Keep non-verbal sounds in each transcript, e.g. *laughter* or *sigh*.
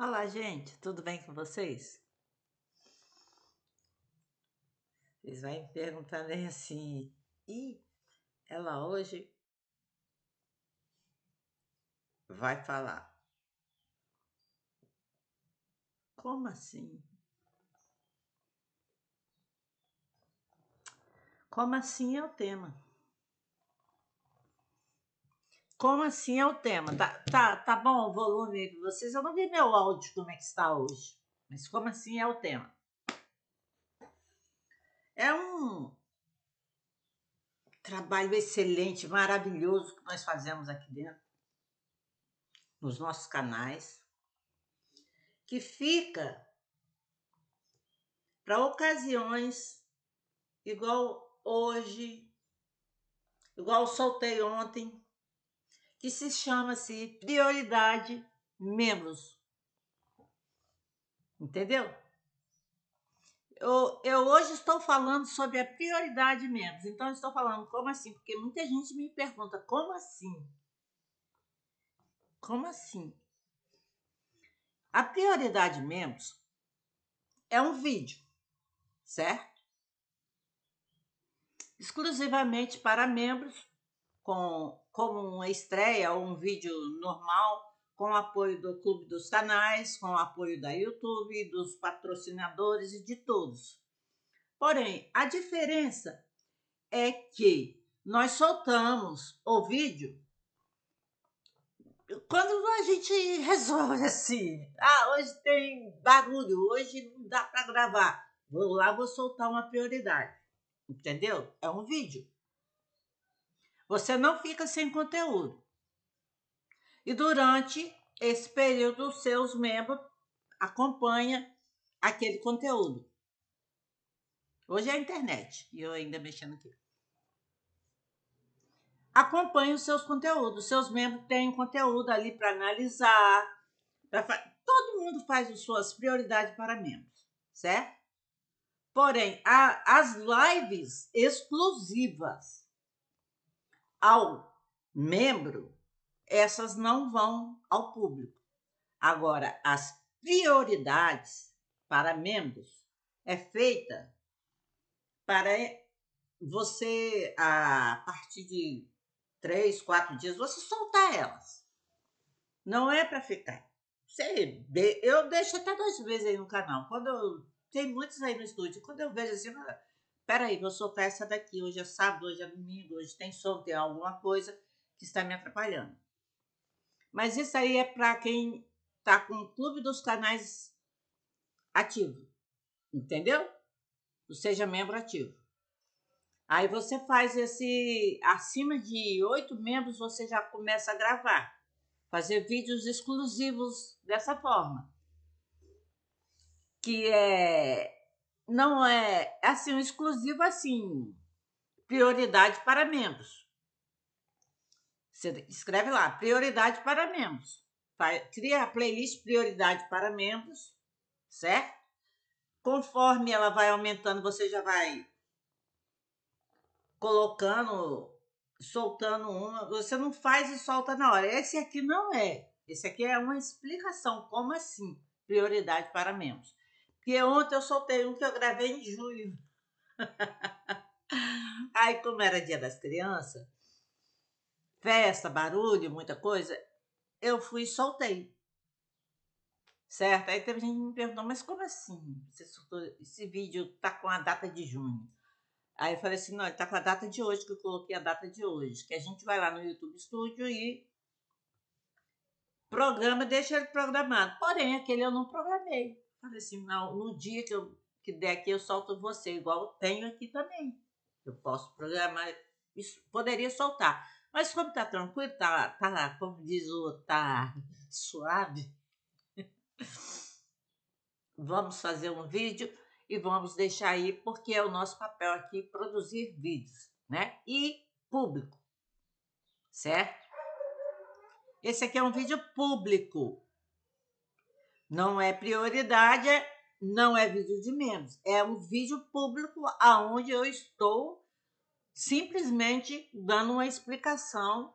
Olá, gente, tudo bem com vocês? Vocês vão me perguntar nem né, assim, e ela hoje vai falar. Como assim? Como assim é o tema? Como assim é o tema? Tá, tá, tá bom o volume de vocês? Eu não vi meu áudio como é que está hoje. Mas como assim é o tema? É um trabalho excelente, maravilhoso que nós fazemos aqui dentro, nos nossos canais, que fica para ocasiões igual hoje, igual soltei ontem, que se chama-se assim, prioridade membros. Entendeu? Eu, eu hoje estou falando sobre a prioridade membros. Então, estou falando como assim? Porque muita gente me pergunta como assim? Como assim? A prioridade membros é um vídeo, certo? Exclusivamente para membros com como uma estreia ou um vídeo normal, com o apoio do Clube dos Canais, com o apoio da YouTube, dos patrocinadores e de todos. Porém, a diferença é que nós soltamos o vídeo quando a gente resolve assim, *laughs* ah, hoje tem barulho, hoje não dá para gravar, vou lá, vou soltar uma prioridade, entendeu? É um vídeo. Você não fica sem conteúdo. E durante esse período, os seus membros acompanham aquele conteúdo. Hoje é a internet, e eu ainda mexendo aqui. Acompanhe os seus conteúdos. Seus membros têm conteúdo ali para analisar. Pra fa... Todo mundo faz as suas prioridades para membros, certo? Porém, a, as lives exclusivas ao membro, essas não vão ao público. Agora, as prioridades para membros é feita para você, a partir de três, quatro dias, você soltar elas. Não é para ficar. eu deixo até duas vezes aí no canal. Quando eu, tem muitos aí no estúdio. Quando eu vejo assim, peraí, vou soltar essa daqui, hoje é sábado, hoje é domingo, hoje tem sol, tem alguma coisa que está me atrapalhando. Mas isso aí é para quem está com o clube dos canais ativo, entendeu? Ou seja, membro ativo. Aí você faz esse, acima de oito membros, você já começa a gravar, fazer vídeos exclusivos dessa forma. Que é não é assim um exclusivo assim, prioridade para membros. Você escreve lá, prioridade para membros. Cria a playlist prioridade para membros, certo? Conforme ela vai aumentando, você já vai colocando, soltando uma. Você não faz e solta na hora. Esse aqui não é. Esse aqui é uma explicação. Como assim? Prioridade para membros. Que ontem eu soltei um que eu gravei em julho. *laughs* Aí, como era dia das crianças, festa, barulho, muita coisa, eu fui e soltei. Certo? Aí teve gente que me perguntou, mas como assim? Você soltou, esse vídeo tá com a data de junho. Aí eu falei assim, não, ele tá com a data de hoje, que eu coloquei a data de hoje. Que a gente vai lá no YouTube Studio e programa, deixa ele programado. Porém, aquele eu não programei. Falei assim, não, no dia que, eu, que der aqui eu solto você, igual eu tenho aqui também. Eu posso programar, isso, poderia soltar. Mas como tá tranquilo, tá, tá como diz o tá suave, *laughs* vamos fazer um vídeo e vamos deixar aí, porque é o nosso papel aqui produzir vídeos, né? E público, certo? Esse aqui é um vídeo público, não é prioridade, não é vídeo de menos. É um vídeo público aonde eu estou simplesmente dando uma explicação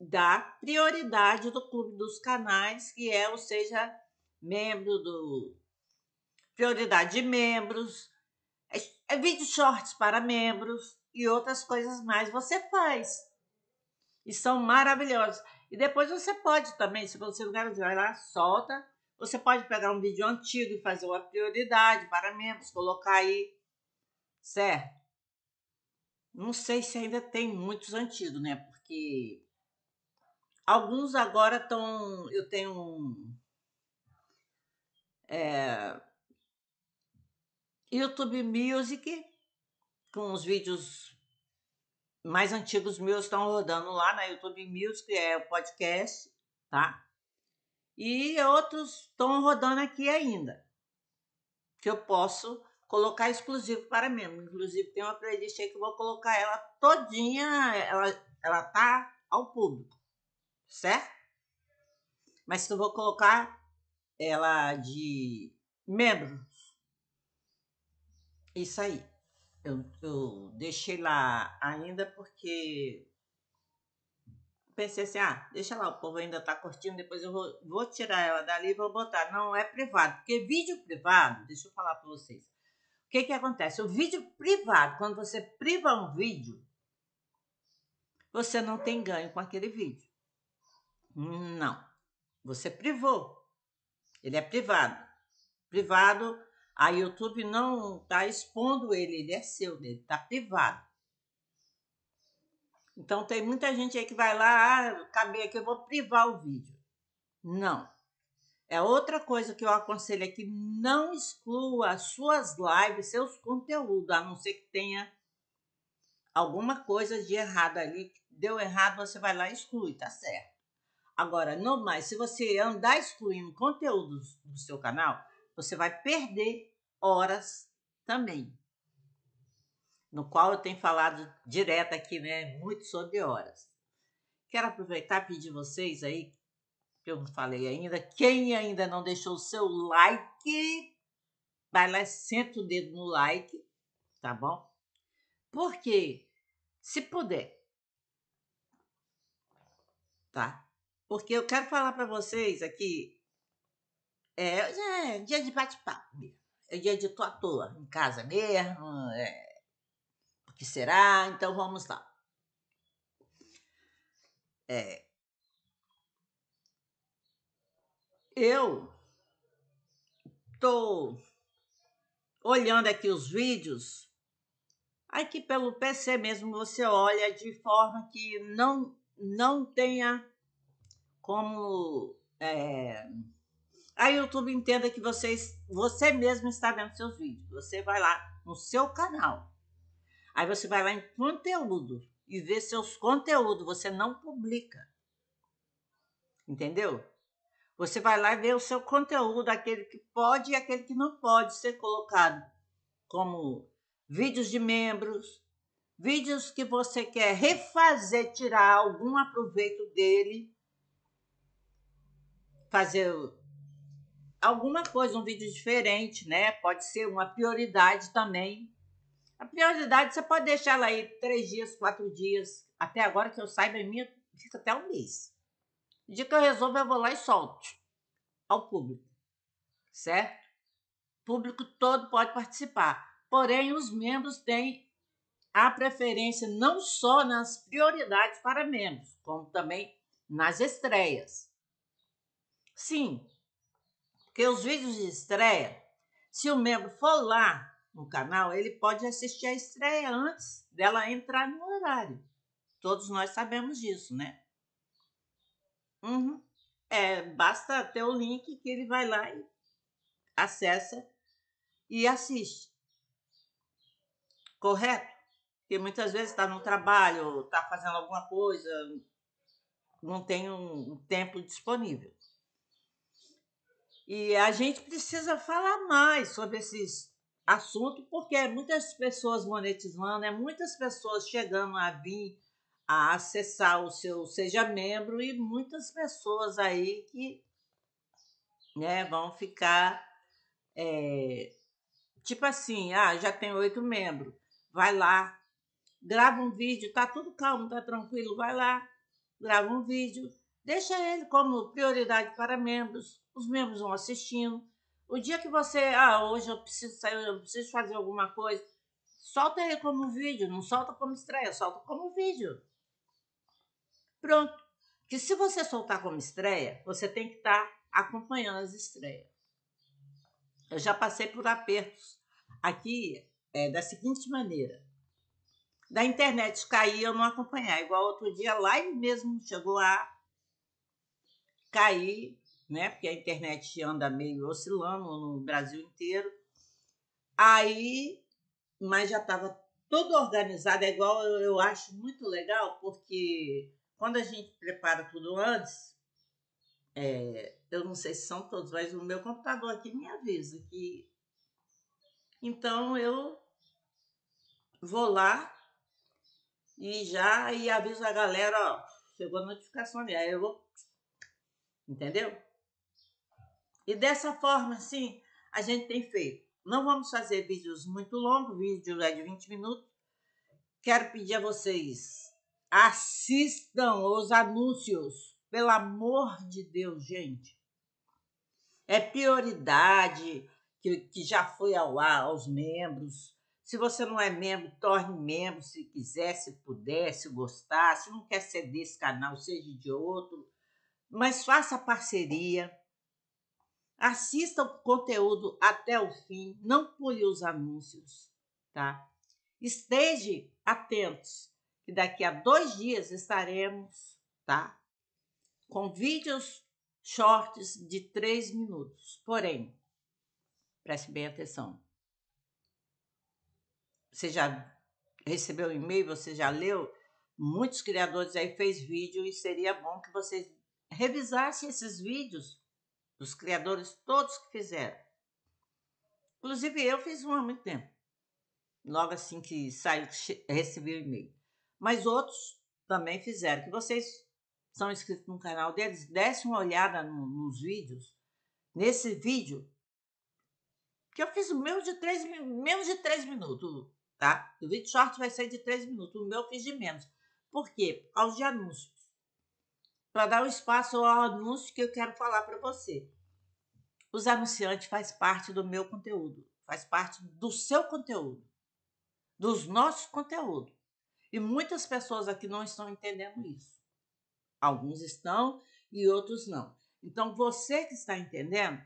da prioridade do clube dos canais, que é, ou seja, membro do prioridade de membros, é, é vídeo shorts para membros e outras coisas mais você faz. E são maravilhosos. E depois você pode também, se você não quer, vai lá, solta. Você pode pegar um vídeo antigo e fazer uma prioridade para membros, colocar aí, certo? Não sei se ainda tem muitos antigos, né? Porque alguns agora estão. Eu tenho um. É, YouTube Music, com os vídeos mais antigos meus estão rodando lá na YouTube Music, é o podcast, tá? E outros estão rodando aqui ainda, que eu posso colocar exclusivo para mim. Inclusive tem uma playlist aí que eu vou colocar ela todinha, ela, ela tá ao público, certo? Mas que eu vou colocar ela de membros. Isso aí eu, eu deixei lá ainda porque pensei assim, ah, deixa lá, o povo ainda está curtindo, depois eu vou, vou tirar ela dali e vou botar. Não, é privado, porque vídeo privado, deixa eu falar para vocês. O que, que acontece? O vídeo privado, quando você priva um vídeo, você não tem ganho com aquele vídeo. Não, você privou. Ele é privado. Privado a YouTube não está expondo ele, ele é seu, dele está privado. Então tem muita gente aí que vai lá, ah, acabei aqui, eu vou privar o vídeo. Não. É outra coisa que eu aconselho aqui, é não exclua as suas lives, seus conteúdos, a não ser que tenha alguma coisa de errado ali, deu errado, você vai lá e exclui, tá certo? Agora, não mais, se você andar excluindo conteúdos do seu canal, você vai perder horas também. No qual eu tenho falado direto aqui, né? Muito sobre horas. Quero aproveitar e pedir vocês aí, que eu não falei ainda, quem ainda não deixou o seu like, vai lá, senta o dedo no like, tá bom? Porque, se puder, tá? Porque eu quero falar para vocês aqui é, é dia de bate-papo É dia de tô à toa, em casa mesmo. É, o que será? Então vamos lá. É, eu tô olhando aqui os vídeos. Aqui pelo PC mesmo você olha de forma que não, não tenha como. É, a YouTube entenda que você você mesmo está vendo seus vídeos. Você vai lá no seu canal. Aí você vai lá em conteúdo e vê seus conteúdos. Você não publica. Entendeu? Você vai lá e vê o seu conteúdo, aquele que pode e aquele que não pode ser colocado, como vídeos de membros, vídeos que você quer refazer, tirar algum aproveito dele, fazer alguma coisa, um vídeo diferente, né? Pode ser uma prioridade também. A prioridade você pode deixar ela aí três dias, quatro dias. Até agora que eu saiba, a é minha fica até um mês. O dia que eu resolvo, eu vou lá e solto ao público, certo? O público todo pode participar. Porém, os membros têm a preferência não só nas prioridades para membros, como também nas estreias. Sim, porque os vídeos de estreia, se o membro for lá no canal, ele pode assistir a estreia antes dela entrar no horário. Todos nós sabemos disso, né? Uhum. É, basta ter o link que ele vai lá e acessa e assiste. Correto? Porque muitas vezes está no trabalho, está fazendo alguma coisa, não tem um tempo disponível. E a gente precisa falar mais sobre esses assuntos, porque é muitas pessoas monetizando, é muitas pessoas chegando a vir a acessar o seu Seja Membro e muitas pessoas aí que né, vão ficar é, tipo assim, ah, já tem oito membros, vai lá, grava um vídeo, tá tudo calmo, tá tranquilo, vai lá, grava um vídeo, deixa ele como prioridade para membros, os membros vão assistindo. O dia que você, ah, hoje eu preciso sair, eu preciso fazer alguma coisa, solta aí como vídeo, não solta como estreia, solta como vídeo. Pronto. Que se você soltar como estreia, você tem que estar tá acompanhando as estreias. Eu já passei por apertos aqui é, da seguinte maneira. Da internet cair, eu não acompanhar. Igual outro dia, lá mesmo chegou a cair né? Porque a internet anda meio oscilando no Brasil inteiro. Aí, mas já estava todo organizado, é igual eu, eu acho muito legal, porque quando a gente prepara tudo antes, é, eu não sei se são todos, mas o meu computador aqui me avisa que. Então eu vou lá e já e aviso a galera, ó, chegou a notificação ali, aí eu vou. Entendeu? E dessa forma, assim, a gente tem feito. Não vamos fazer vídeos muito longos, vídeo é de 20 minutos. Quero pedir a vocês, assistam os anúncios. Pelo amor de Deus, gente. É prioridade que, que já foi ao ar aos membros. Se você não é membro, torne membro se quiser, se puder, se gostar. Se não quer ser desse canal, seja de outro. Mas faça parceria. Assista o conteúdo até o fim, não pule os anúncios, tá? Esteja atentos, que daqui a dois dias estaremos, tá? Com vídeos shorts de três minutos. Porém, preste bem atenção. Você já recebeu um e-mail, você já leu? Muitos criadores aí fez vídeo e seria bom que vocês revisassem esses vídeos dos criadores todos que fizeram. Inclusive, eu fiz um há muito tempo, logo assim que saiu, recebi o e-mail. Mas outros também fizeram, que vocês são inscritos no canal deles, dessem uma olhada no, nos vídeos. Nesse vídeo, que eu fiz menos de três, menos de três minutos, tá? O vídeo short vai ser de três minutos, o meu eu fiz de menos. Por quê? Por de anúncio para dar um espaço ao anúncio que eu quero falar para você. Os anunciantes faz parte do meu conteúdo, faz parte do seu conteúdo, dos nossos conteúdos. E muitas pessoas aqui não estão entendendo isso. Alguns estão e outros não. Então, você que está entendendo,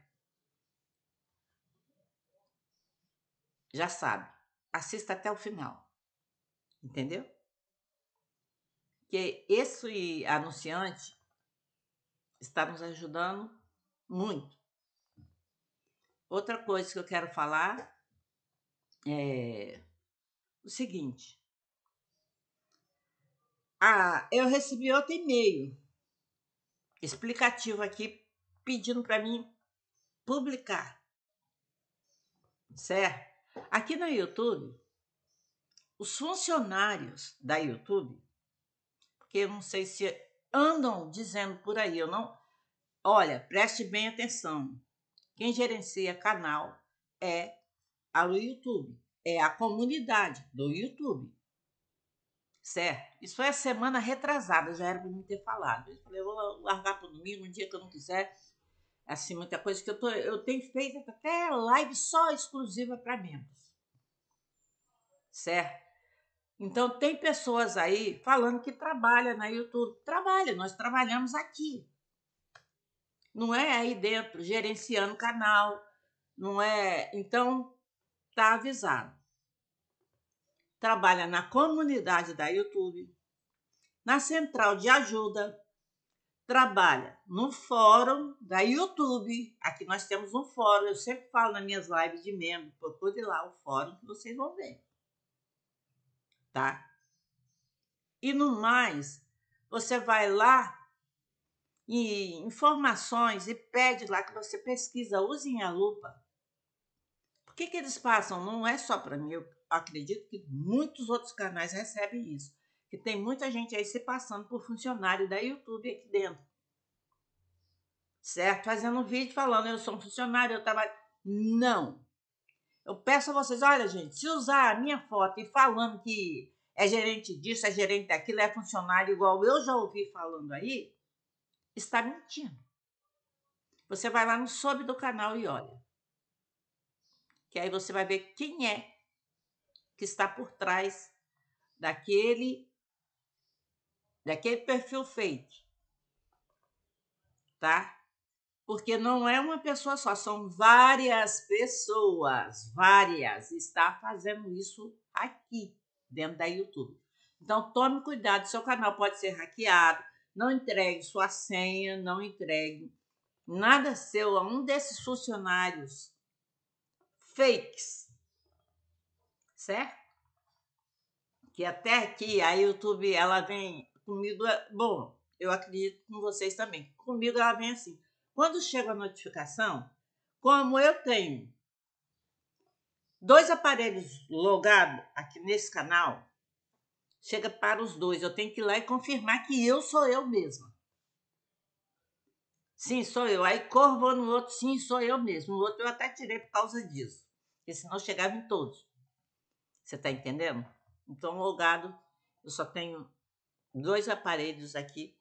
já sabe, assista até o final. Entendeu? Que esse anunciante, está nos ajudando muito. Outra coisa que eu quero falar é o seguinte. Ah, eu recebi outro e-mail explicativo aqui pedindo para mim publicar. Certo? Aqui no YouTube, os funcionários da YouTube, porque eu não sei se andam dizendo por aí. Eu não. Olha, preste bem atenção. Quem gerencia canal é a do YouTube, é a comunidade do YouTube. Certo? Isso foi a semana retrasada, já era para me ter falado. Eu falei, eu vou largar para o domingo, um dia que eu não quiser. Assim, muita coisa que eu, tô, eu tenho feito até live só exclusiva para membros. Certo? Então, tem pessoas aí falando que trabalha na YouTube. Trabalha, nós trabalhamos aqui. Não é aí dentro, gerenciando canal, não é. Então, tá avisado. Trabalha na comunidade da YouTube, na central de ajuda, trabalha no fórum da YouTube. Aqui nós temos um fórum, eu sempre falo nas minhas lives de membro, procure lá o fórum que vocês vão ver tá? E no mais, você vai lá e informações e pede lá que você pesquisa, usem a lupa. Por que, que eles passam? Não é só para mim, eu acredito que muitos outros canais recebem isso. Que tem muita gente aí se passando por funcionário da YouTube aqui dentro. Certo? Fazendo um vídeo falando, eu sou um funcionário, eu trabalho. Não! eu peço a vocês, olha, gente, se usar a minha foto e falando que é gerente disso, é gerente daquilo, é funcionário igual eu já ouvi falando aí, está mentindo. Você vai lá no sob do canal e olha. Que aí você vai ver quem é que está por trás daquele daquele perfil fake. Tá? porque não é uma pessoa só, são várias pessoas, várias, está fazendo isso aqui dentro da YouTube. Então tome cuidado, seu canal pode ser hackeado, não entregue sua senha, não entregue nada seu a um desses funcionários fakes, certo? Que até aqui a YouTube ela vem comigo, bom, eu acredito com vocês também, comigo ela vem assim quando chega a notificação, como eu tenho dois aparelhos logados aqui nesse canal, chega para os dois. Eu tenho que ir lá e confirmar que eu sou eu mesma. Sim, sou eu. Aí corvo no outro, sim, sou eu mesmo. O outro eu até tirei por causa disso. Porque senão chegava em todos. Você está entendendo? Então, logado, eu só tenho dois aparelhos aqui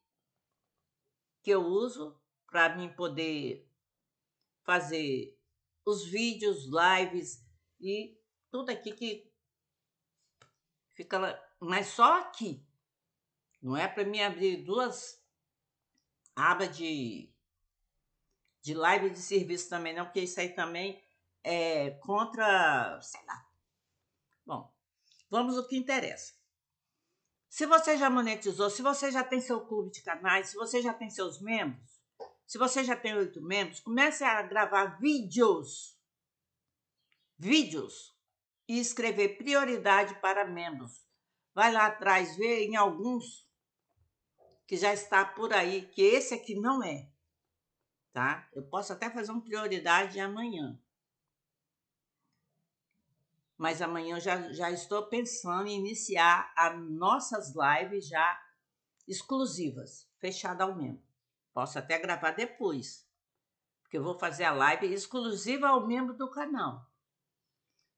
que eu uso para mim poder fazer os vídeos, lives e tudo aqui que fica lá, mas só aqui. Não é para mim abrir duas abas de de live de serviço também não, porque isso aí também é contra, sei lá. Bom, vamos ao que interessa. Se você já monetizou, se você já tem seu clube de canais, se você já tem seus membros, se você já tem oito membros, comece a gravar vídeos. Vídeos. E escrever prioridade para membros. Vai lá atrás, vê em alguns que já está por aí, que esse aqui não é. Tá? Eu posso até fazer uma prioridade amanhã. Mas amanhã eu já, já estou pensando em iniciar as nossas lives já exclusivas, fechada ao membro. Posso até gravar depois, porque eu vou fazer a live exclusiva ao membro do canal.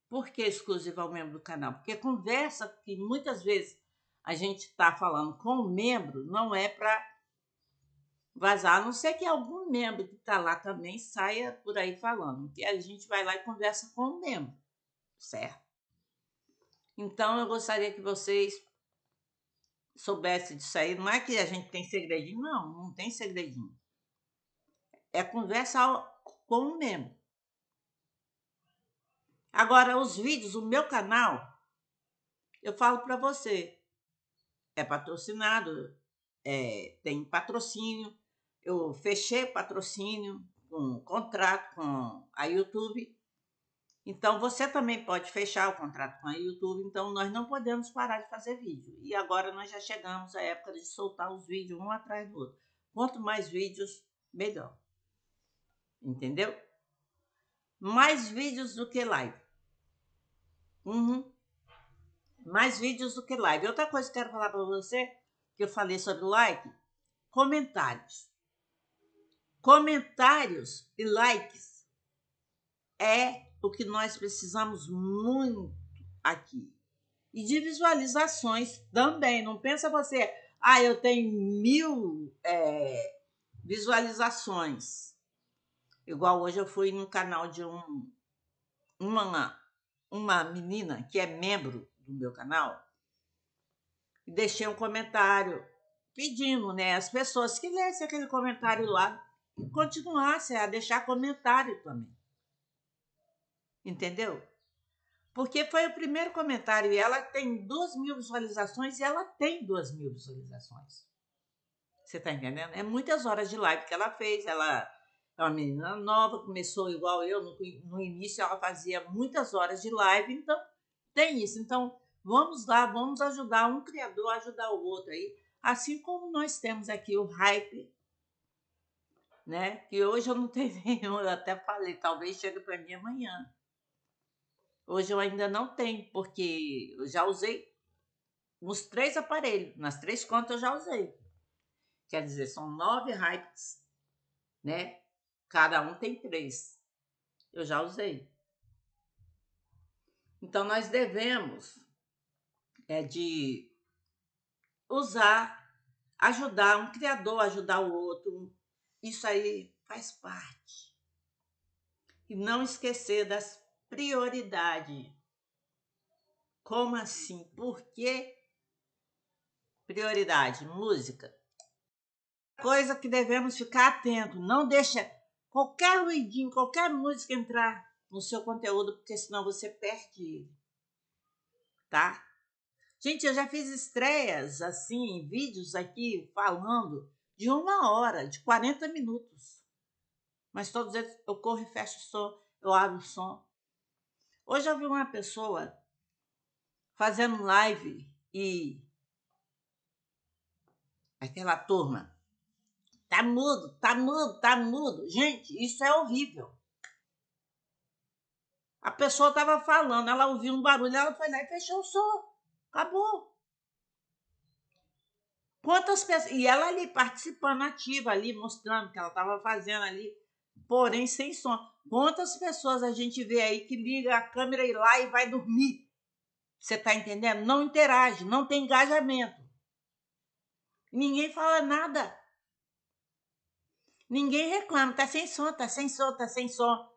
Por que exclusiva ao membro do canal? Porque conversa que muitas vezes a gente está falando com o membro não é para vazar, a não ser que algum membro que está lá também saia por aí falando, que a gente vai lá e conversa com o membro, certo? Então eu gostaria que vocês soubesse disso aí, não é que a gente tem segredinho, não, não tem segredinho. É conversa com o mesmo. Agora, os vídeos, o meu canal, eu falo para você, é patrocinado, é, tem patrocínio, eu fechei patrocínio, um contrato com a YouTube então você também pode fechar o contrato com a YouTube, então nós não podemos parar de fazer vídeo. E agora nós já chegamos à época de soltar os vídeos um atrás do outro. Quanto mais vídeos, melhor. Entendeu? Mais vídeos do que live. Uhum. Mais vídeos do que live. Outra coisa que eu quero falar para você, que eu falei sobre like, comentários. Comentários e likes é porque que nós precisamos muito aqui. E de visualizações também. Não pensa você, ah, eu tenho mil é, visualizações. Igual hoje eu fui no canal de um, uma, uma menina que é membro do meu canal e deixei um comentário pedindo né, as pessoas que lessem aquele comentário lá continuassem a deixar comentário também. Entendeu? Porque foi o primeiro comentário e ela tem duas mil visualizações e ela tem duas mil visualizações. Você tá entendendo? É muitas horas de live que ela fez. Ela é uma menina nova, começou igual eu no, no início, ela fazia muitas horas de live, então tem isso. Então vamos lá, vamos ajudar um criador a ajudar o outro aí. Assim como nós temos aqui o hype, né? Que hoje eu não tenho *laughs* nenhum, eu até falei, talvez chegue para mim amanhã Hoje eu ainda não tenho, porque eu já usei uns três aparelhos, nas três contas eu já usei. Quer dizer, são nove hypes, né? Cada um tem três. Eu já usei. Então, nós devemos é de usar, ajudar um criador, ajudar o outro. Isso aí faz parte. E não esquecer das prioridade. Como assim? Por que prioridade? Música. Coisa que devemos ficar atento. Não deixa qualquer ruidinho, qualquer música entrar no seu conteúdo, porque senão você perde ele. Tá? Gente, eu já fiz estreias assim, vídeos aqui falando de uma hora, de 40 minutos. Mas todos eles eu corro e fecho o som, eu abro o som, Hoje eu vi uma pessoa fazendo live e aquela turma tá mudo, tá mudo, tá mudo. Gente, isso é horrível. A pessoa estava falando, ela ouviu um barulho, ela foi lá e fechou o som. Acabou. Quantas pessoas. E ela ali participando ativa, ali, mostrando o que ela estava fazendo ali porém sem som Quantas pessoas a gente vê aí que liga a câmera e lá e vai dormir? Você está entendendo? Não interage, não tem engajamento. Ninguém fala nada. Ninguém reclama, tá sem som, tá sem som, tá sem som.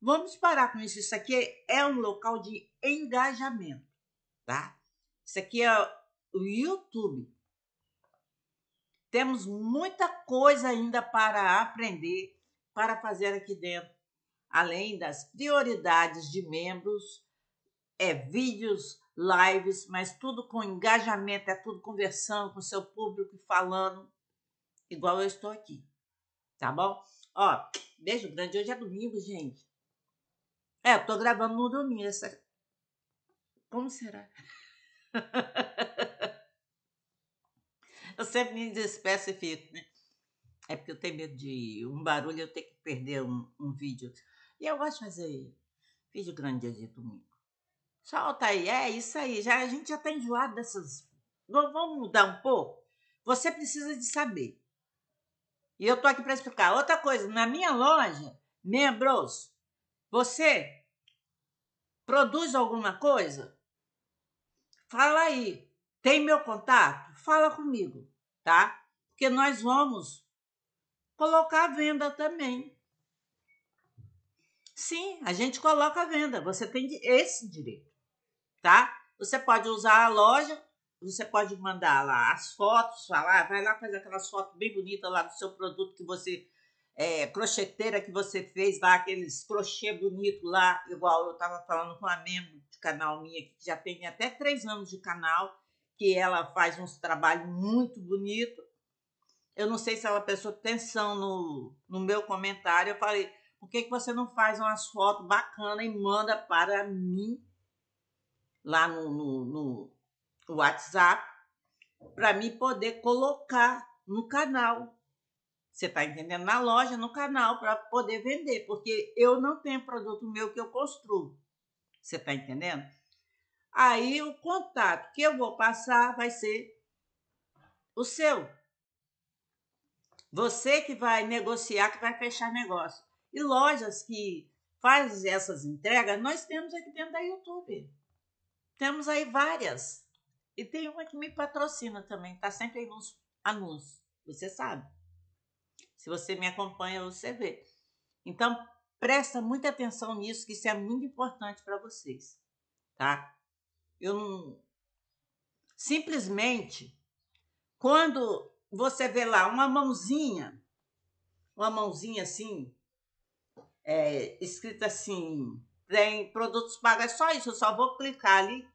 Vamos parar com isso. Isso aqui é um local de engajamento, tá? Isso aqui é o YouTube. Temos muita coisa ainda para aprender para fazer aqui dentro, além das prioridades de membros, é vídeos, lives, mas tudo com engajamento, é tudo conversando com o seu público e falando, igual eu estou aqui, tá bom? Ó, beijo grande, hoje é domingo, gente. É, eu tô gravando no domingo, essa... Como será? *laughs* eu sempre me despeço e fico, né? É porque eu tenho medo de um barulho eu ter que perder um, um vídeo. E eu gosto de fazer vídeo grande dia de domingo. Solta aí, é isso aí. Já, a gente já está enjoado dessas. Vamos mudar um pouco? Você precisa de saber. E eu estou aqui para explicar. Outra coisa, na minha loja, membros, você produz alguma coisa? Fala aí. Tem meu contato? Fala comigo, tá? Porque nós vamos colocar a venda também. Sim, a gente coloca a venda, você tem esse direito, tá? Você pode usar a loja, você pode mandar lá as fotos, falar, vai lá fazer aquelas fotos bem bonitas lá do seu produto que você é, crocheteira que você fez lá, aqueles crochê bonito lá, igual eu tava falando com a membro de canal minha, que já tem até três anos de canal, que ela faz uns trabalhos muito bonito eu não sei se ela prestou atenção no, no meu comentário. Eu falei, por que, que você não faz umas fotos bacanas e manda para mim lá no, no, no WhatsApp para me poder colocar no canal? Você está entendendo? Na loja, no canal, para poder vender, porque eu não tenho produto meu que eu construo. Você está entendendo? Aí o contato que eu vou passar vai ser o seu. Você que vai negociar, que vai fechar negócio. E lojas que faz essas entregas, nós temos aqui dentro da YouTube. Temos aí várias. E tem uma que me patrocina também, está sempre aí nos anúncios. Você sabe. Se você me acompanha, você vê. Então, presta muita atenção nisso, que isso é muito importante para vocês, tá? Eu não... Simplesmente, quando você vê lá uma mãozinha, uma mãozinha assim, é, escrita assim, tem produtos pagos, é só isso, eu só vou clicar ali,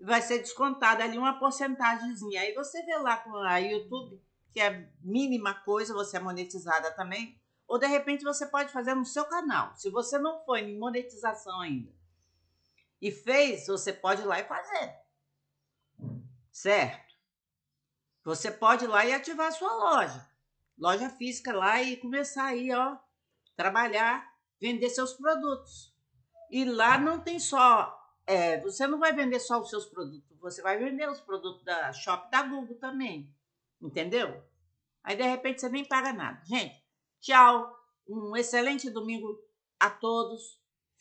vai ser descontada ali uma porcentagemzinha. Aí você vê lá com a YouTube, que é mínima coisa, você é monetizada também, ou de repente você pode fazer no seu canal. Se você não foi em monetização ainda e fez, você pode ir lá e fazer. Certo? Você pode ir lá e ativar a sua loja. Loja física lá e começar aí, ó, trabalhar, vender seus produtos. E lá não tem só. É, você não vai vender só os seus produtos, você vai vender os produtos da Shop da Google também. Entendeu? Aí de repente você nem paga nada. Gente, tchau. Um excelente domingo a todos.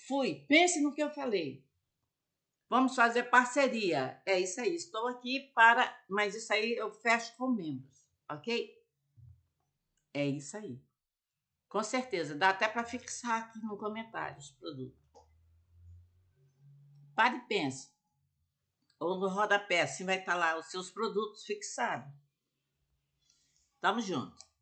Fui. Pense no que eu falei. Vamos fazer parceria. É isso aí. Estou aqui para. Mas isso aí eu fecho com membros, ok? É isso aí. Com certeza. Dá até para fixar aqui no comentário os produtos. Pare e pense. Ou no rodapé, assim vai estar lá os seus produtos fixados. Tamo junto.